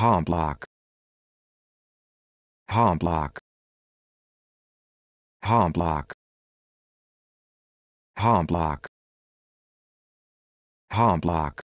Homblock. Homblock. Homblock. Homblock. Homblock.